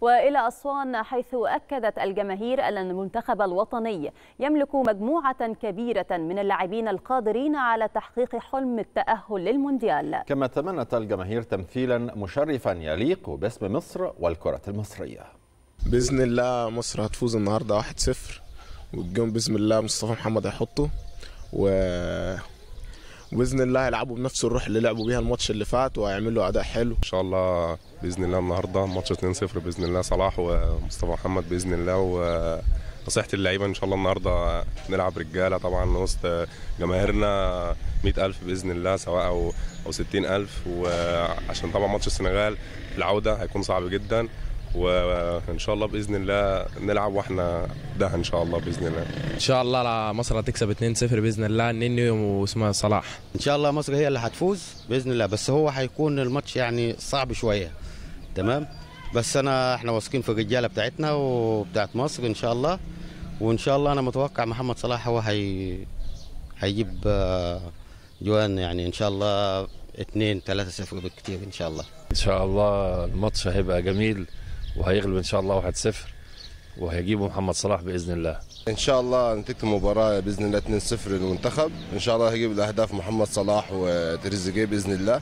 والى اسوان حيث اكدت الجماهير ان المنتخب الوطني يملك مجموعه كبيره من اللاعبين القادرين على تحقيق حلم التاهل للمونديال. كما تمنت الجماهير تمثيلا مشرفا يليق باسم مصر والكره المصريه. باذن الله مصر هتفوز النهارده 1-0 والجون باذن الله مصطفى محمد هيحطه و وباذن الله يلعبوا بنفس الروح اللي لعبوا بيها الماتش اللي فات ويعملوا اداء حلو ان شاء الله باذن الله النهارده ماتش 2-0 باذن الله صلاح ومصطفى محمد باذن الله و نصيحة اللعيبة إن شاء الله النهاردة نلعب رجالة طبعا وسط جماهيرنا 100000 بإذن الله سواء أو أو 60000 وعشان طبعا ماتش السنغال العودة هيكون صعب جدا وان شاء الله باذن الله نلعب واحنا ده ان شاء الله باذن الله ان شاء الله مصر هتكسب 2-0 باذن الله النني واسمها صلاح ان شاء الله مصر هي اللي هتفوز باذن الله بس هو هيكون الماتش يعني صعب شويه تمام بس انا احنا واثقين في الرجاله بتاعتنا وبتاعت مصر ان شاء الله وان شاء الله انا متوقع محمد صلاح هو هي هيجيب آه، جوان يعني ان شاء الله 2 3 0 بالكثير ان شاء الله ان شاء الله الماتش هيبقى جميل وهيغلب ان شاء الله 1-0 وهيجيبه محمد صلاح باذن الله ان شاء الله نتيجه المباراه باذن الله 2-0 للمنتخب ان شاء الله هيجيب الاهداف محمد صلاح وتريزيجيه باذن الله